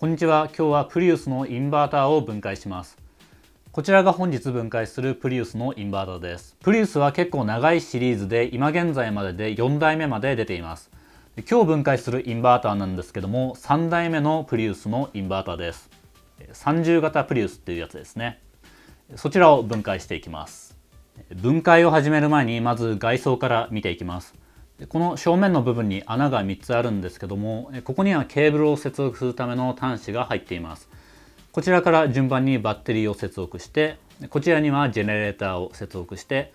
こんにちは。今日はプリウスのインバーターを分解します。こちらが本日分解するプリウスのインバーターです。プリウスは結構長いシリーズで今現在までで4代目まで出ています。今日分解するインバーターなんですけども3代目のプリウスのインバーターです。30型プリウスっていうやつですね。そちらを分解していきます。分解を始める前にまず外装から見ていきます。この正面の部分に穴が3つあるんですけどもここにはケーブルを接続するための端子が入っていますこちらから順番にバッテリーを接続してこちらにはジェネレーターを接続して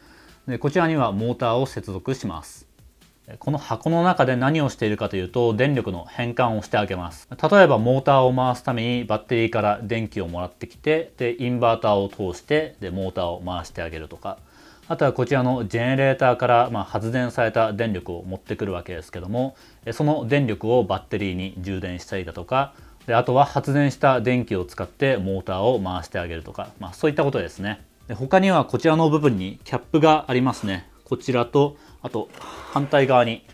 でこちらにはモーターを接続しますこの箱の中で何をしているかというと電力の変換をしてあげます例えばモーターを回すためにバッテリーから電気をもらってきてでインバーターを通してでモーターを回してあげるとかあとはこちらのジェネレーターから、ま発電された電力を持ってくるわけですけどもその電力をバッテリーに充電したりだとかであとは発電した電気を使ってモーターを回してあげるとか、まあ、そういったことですねで他にはこちらの部分にキャップがありますねこちらとあと反対側に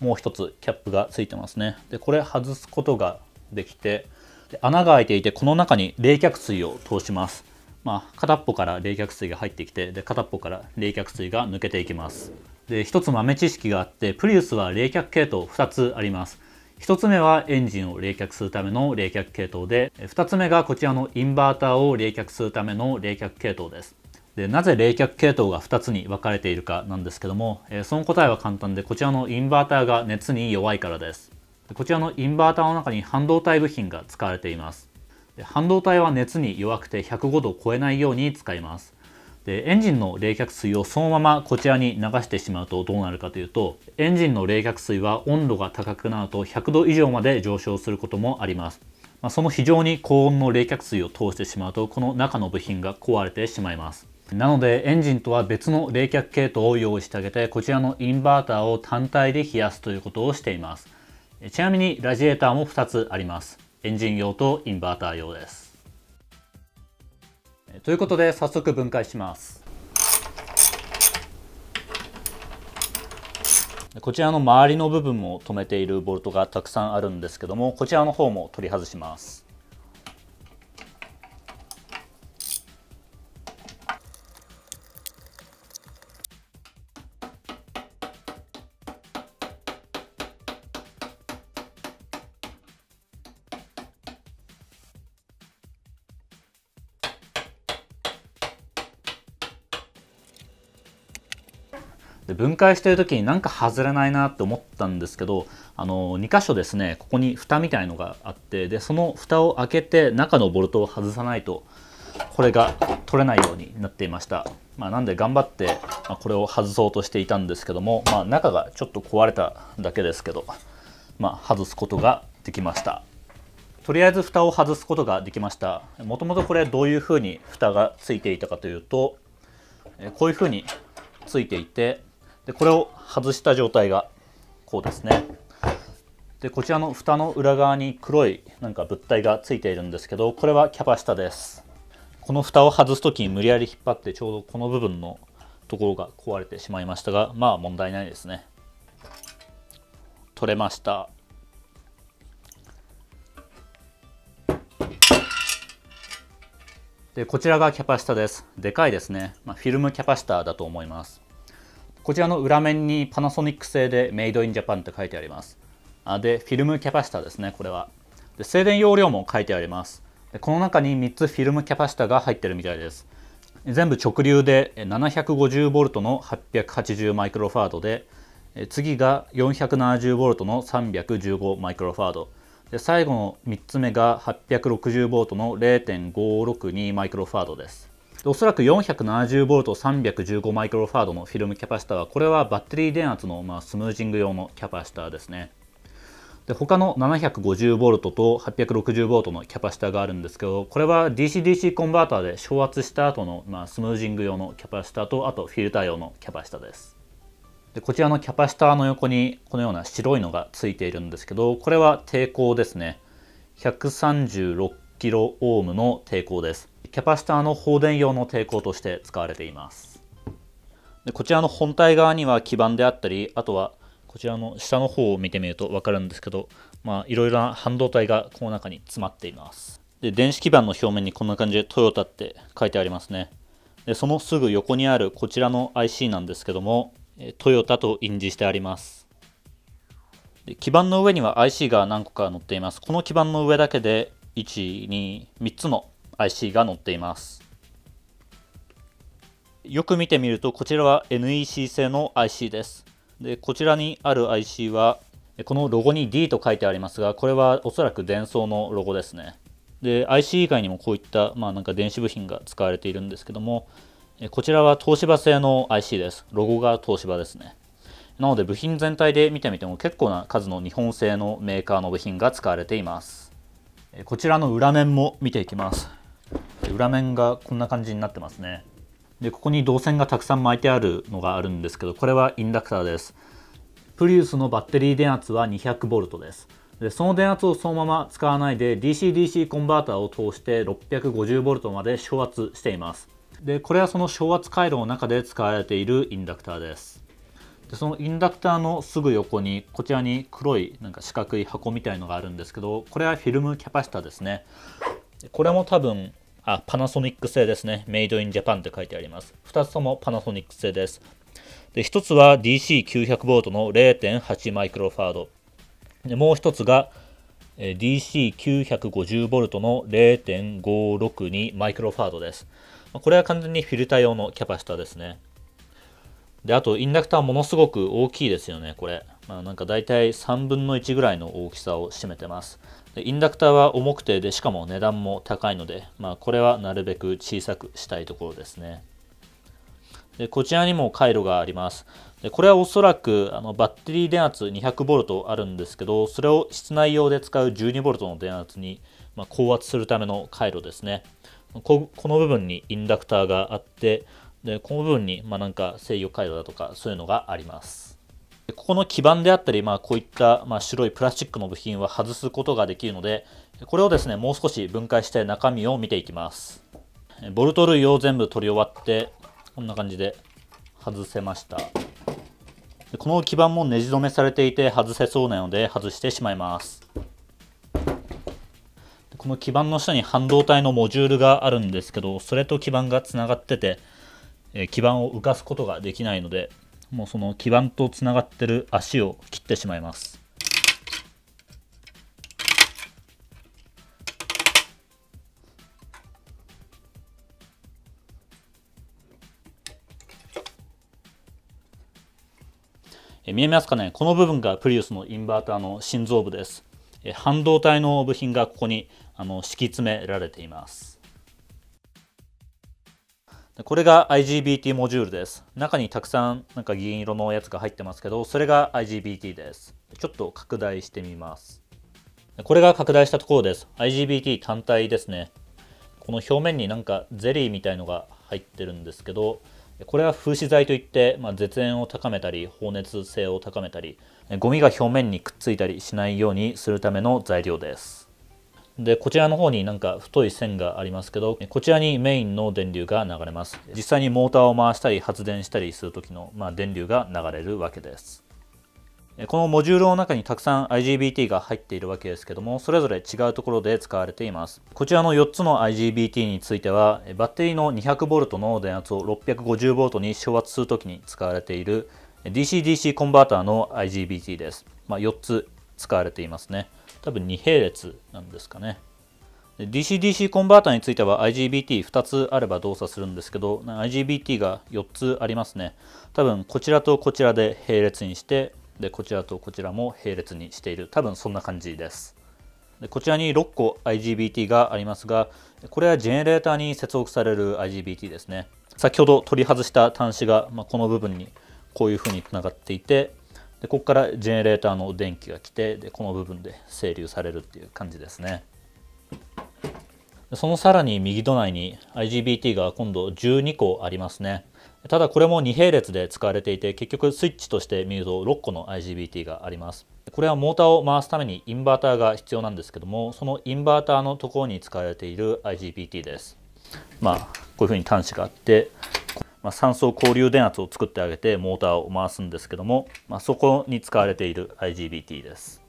もう一つキャップがついてますねでこれ外すことができてで穴が開いていてこの中に冷却水を通しますまあ、片っぽから冷却水が入ってきてで片っぽから冷却水が抜けていきますで1つ豆知識があってプリウスは冷却系統2つあります1つ目はエンジンを冷却するための冷却系統で2つ目がこちらのインバーターを冷却するための冷却系統ですでなぜ冷却系統が2つに分かれているかなんですけども、えその答えは簡単でこちらのインバーターが熱に弱いからですこちらのインバーターの中に半導体部品が使われています半導体は熱に弱くて105度を超えないように使いますでエンジンの冷却水をそのままこちらに流してしまうとどうなるかというとエンジンの冷却水は温度が高くなると100度以上まで上昇することもあります、まあ、その非常に高温の冷却水を通してしまうとこの中の部品が壊れてしまいますなのでエンジンとは別の冷却系統を用意してあげてこちらのインバーターを単体で冷やすということをしていますちなみにラジエーターも2つありますエンジン用とインバーター用です。ということで早速分解します。こちらの周りの部分も止めているボルトがたくさんあるんですけどもこちらの方も取り外します。で分解してる時になんか外れないなって思ったんですけどあの2箇所ですねここに蓋みたいのがあってでその蓋を開けて中のボルトを外さないとこれが取れないようになっていました、まあ、なんで頑張って、まあ、これを外そうとしていたんですけども、まあ、中がちょっと壊れただけですけど、まあ、外すことができましたとりあえず蓋を外すことができましたもともとこれどういうふうに蓋がついていたかというとこういうふうについていてでこれを外した状態がこうですねでこちらの蓋の裏側に黒いなんか物体がついているんですけどこれはキャパシタですこの蓋を外す時に無理やり引っ張ってちょうどこの部分のところが壊れてしまいましたがまあ問題ないですね取れましたでこちらがキャパシタですでかいですね、まあ、フィルムキャパシタだと思いますこちらの裏面にパナソニック製でメイドインジャパンって書いてあります。あで、フィルムキャパシタですね、これは。で静電容量も書いてあります。でこの中に3つフィルムキャパシタが入ってるみたいです。全部直流で 750V の8 8 0ードで、次が 470V の3 1 5ード。で最後の3つ目が 860V の0 5 6 2ードです。おそらく 470V315 マイクロファードのフィルムキャパシタは、これはバッテリー電圧の、まあ、スムージング用のキャパシタですね。で他の 750V と 860V のキャパシタがあるんですけどこれは DC-DC コンバーターで昇圧した後のまあ、スムージング用のキャパシタとあとフィルター用のキャパシタですでこちらのキャパシタの横にこのような白いのがついているんですけどこれは抵抗ですね 136kΩ の抵抗ですキャパシタの放電用の抵抗として使われていますでこちらの本体側には基板であったりあとはこちらの下の方を見てみると分かるんですけどいろいろな半導体がこの中に詰まっていますで電子基板の表面にこんな感じでトヨタって書いてありますねでそのすぐ横にあるこちらの IC なんですけどもトヨタと印字してありますで基板の上には IC が何個か載っていますこの基板の上だけで123つの IC が載っていますよく見てみるとこちらは NEC 製の IC ですでこちらにある IC はこのロゴに D と書いてありますがこれはおそらく電装のロゴですねで IC 以外にもこういった、まあ、なんか電子部品が使われているんですけどもこちらは東芝製の IC ですロゴが東芝ですねなので部品全体で見てみても結構な数の日本製のメーカーの部品が使われていますこちらの裏面も見ていきます裏面がこんな感じになってますねでここに導線がたくさん巻いてあるのがあるんですけどこれはインダクターですプリウスのバッテリー電圧は 200V ですでその電圧をそのまま使わないで DCDC コンバーターを通して 650V まで昇圧していますでこれはその昇圧回路の中で使われているインダクターですでそのインダクターのすぐ横にこちらに黒いなんか四角い箱みたいのがあるんですけどこれはフィルムキャパシタですねこれも多分あ、パナソニック製ですね。メイドインジャパンって書いてあります。2つともパナソニック製です。で1つは DC900 ボートの0.8マイクロファード。でもう1つが DC950 ボルトの0.562マイクロファードです。これは完全にフィルター用のキャパシタですね。で、あとインダクターものすごく大きいですよね、これ。まあ、なんか大体3分の1ぐらいの大きさを占めてます。インダクターは重くてでしかも値段も高いので、まあ、これはなるべく小さくしたいところですねでこちらにも回路がありますでこれはおそらくあのバッテリー電圧 200V あるんですけどそれを室内用で使う 12V の電圧に、まあ、高圧するための回路ですねここの部分にインダクターがあってでこの部分に、まあ、なんか制御回路だとかそういうのがありますここの基板であったり、まあ、こういった、まあ、白いプラスチックの部品は外すことができるので、これをですね、もう少し分解して中身を見ていきます。ボルト類を全部取り終わって、こんな感じで外せました。この基板もネジ止めされていて外せそうなので外してしまいます。この基板の下に半導体のモジュールがあるんですけど、それと基板がつながってて、基板を浮かすことができないので、もうその基板とつながってる足を切ってしまいますえ見えますかねこの部分がプリウスのインバーターの心臓部ですえ半導体の部品がここにあの敷き詰められていますこれが IGBT モジュールです。中にたくさんなんか銀色のやつが入ってますけど、それが IGBT です。ちょっと拡大してみます。これが拡大したところです。IGBT 単体ですね。この表面になんかゼリーみたいのが入ってるんですけど、これは風刺剤といって、まあ、絶縁を高めたり、放熱性を高めたり、ゴミが表面にくっついたりしないようにするための材料です。でこちらの方になんか太い線がありますけどこちらにメインの電流が流れます実際にモーターを回したり発電したりする時の、まあ、電流が流れるわけですこのモジュールの中にたくさん IGBT が入っているわけですけどもそれぞれ違うところで使われていますこちらの4つの IGBT についてはバッテリーの 200V の電圧を 650V に昇圧するときに使われている DC-DC コンバーターの IGBT です、まあ、4つ使われていますね多分2並列なんですかね。DC-DC コンバータについては IGBT2 つあれば動作するんですけど IGBT が4つありますね多分こちらとこちらで並列にしてでこちらとこちらも並列にしている多分そんな感じですでこちらに6個 IGBT がありますがこれはジェネレーターに接続される IGBT ですね先ほど取り外した端子が、まあ、この部分にこういうふうにつながっていてでここからジェネレーターの電気が来てでこの部分で整流されるっていう感じですねでそのさらに右隣に IGBT が今度12個ありますねただこれも2並列で使われていて結局スイッチとして見ると6個の IGBT がありますこれはモーターを回すためにインバーターが必要なんですけどもそのインバーターのところに使われている IGBT ですまあこういうふうに端子があってまあ、酸交流電圧を作ってあげてモーターを回すんですけども、まあ、そこに使われている IGBT です。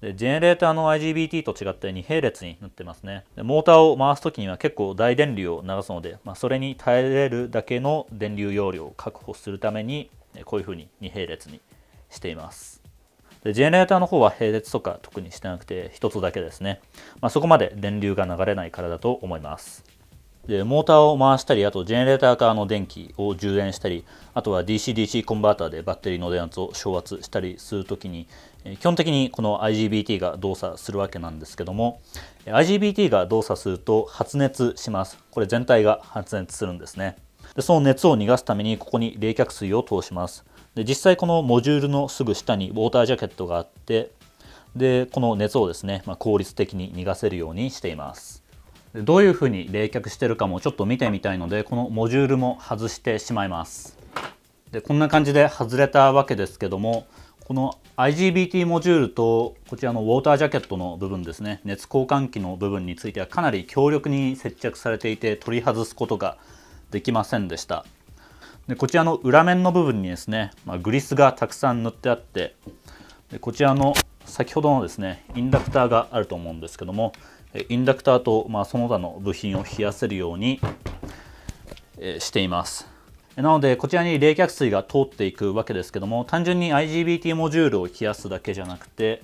でジェネレーターの IGBT と違って2並列になってますねでモーターを回す時には結構大電流を流すので、まあ、それに耐えれるだけの電流容量を確保するためにこういうふうに2並列にしていますでジェネレーターの方は並列とか特にしてなくて1つだけですね、まあ、そこまで電流が流れないからだと思いますでモーターを回したりあとジェネレーターからの電気を充電したりあとは DCDC コンバーターでバッテリーの電圧を昇圧したりするときに基本的にこの IGBT が動作するわけなんですけども IGBT が動作すると発熱しますこれ全体が発熱するんですねでその熱を逃がすためにここに冷却水を通しますで実際このモジュールのすぐ下にウォータージャケットがあってでこの熱をですね、まあ、効率的に逃がせるようにしていますどういうふうに冷却してるかもちょっと見てみたいのでこのモジュールも外してしまいますでこんな感じで外れたわけですけどもこの IGBT モジュールとこちらのウォータージャケットの部分ですね熱交換器の部分についてはかなり強力に接着されていて取り外すことができませんでしたでこちらの裏面の部分にですね、まあ、グリスがたくさん塗ってあってでこちらの先ほどのですねインダクターがあると思うんですけどもインダクターと、まあ、その他の部品を冷やせるように、えしていますなのでこちらに冷却水が通っていくわけですけども単純に IGBT モジュールを冷やすだけじゃなくて、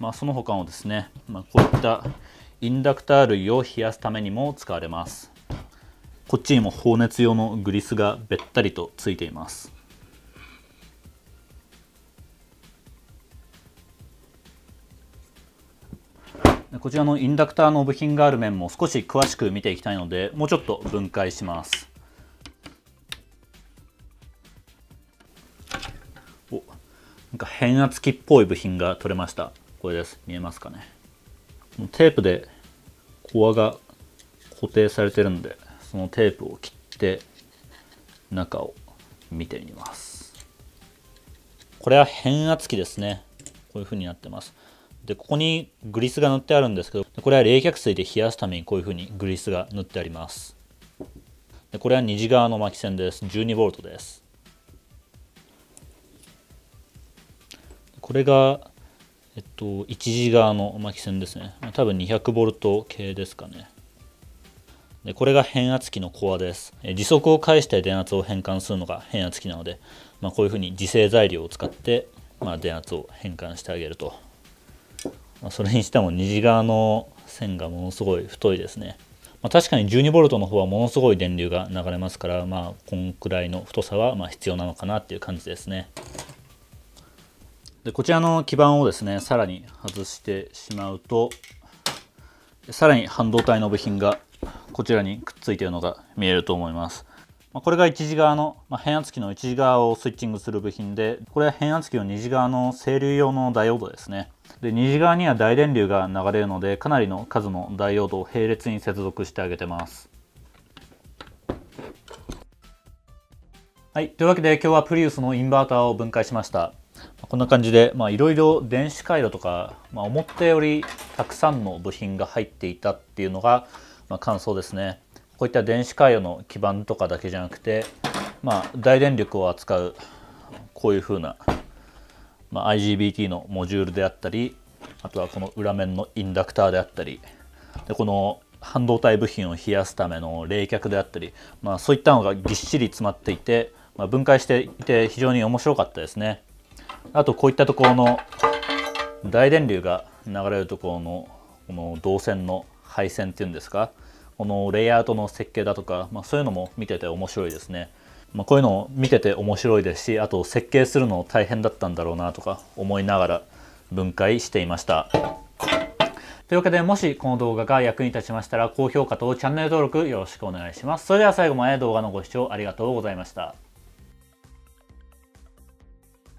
まあ、その他のですね、まあ、こういったインダクター類を冷やすためにも使われますこっちにも放熱用のグリスがべったりとついていますこちらのインダクターの部品がある面も少し詳しく見ていきたいのでもうちょっと分解しますおなんか変圧器っぽい部品が取れましたこれです見えますかねテープでコアが固定されてるんでそのテープを切って中を見てみますこれは変圧器ですねこういうふうになってますでここにグリスが塗ってあるんですけどこれは冷却水で冷やすためにこういうふうにグリスが塗ってありますでこれは虹側の巻き線です 12V ですこれがえっと一次側の巻き線ですね多分 200V 系ですかねでこれが変圧器のコアです時速を介して電圧を変換するのが変圧器なので、まあ、こういうふうに自性材料を使って、まあ、電圧を変換してあげるとまあ、それにしても虹側の線がものすごい太いですね、まあ、確かに 12V の方はものすごい電流が流れますから、まあ、こんくらいの太さはま必要なのかなっていう感じですねでこちらの基板をですねさらに外してしまうとさらに半導体の部品がこちらにくっついているのが見えると思います。まあ、これが一次側の、まあ、変圧器の一次側をスイッチングする部品で、これは変圧器の二次側の整流用のダイオードですね。で西側には大電流が流れるのでかなりの数のダイオードを並列に接続してあげてます。はい、というわけで今日はプリウスのインバーターを分解しました。こんな感じでいろいろ電子回路とか、まあ、思ったよりたくさんの部品が入っていたっていうのが、まあ、感想ですね。こういった電子回路の基板とかだけじゃなくて、まあ、大電力を扱うこういうふうなまあ、IGBT のモジュールであったりあとはこの裏面のインダクターであったりでこの半導体部品を冷やすための冷却であったり、まあ、そういったのがぎっしり詰まっていて、まあ、分解していて非常に面白かったですねあとこういったところの大電流が流れるところのこの導線の配線っていうんですかこのレイアウトの設計だとか、まあ、そういうのも見てて面白いですね。まあ、こういうのを見てて面白いですしあと設計するの大変だったんだろうなとか思いながら分解していました。というわけでもしこの動画が役に立ちましたら高評価とチャンネル登録よろしくお願いします。それでは最後まで動画のご視聴ありがとうございました。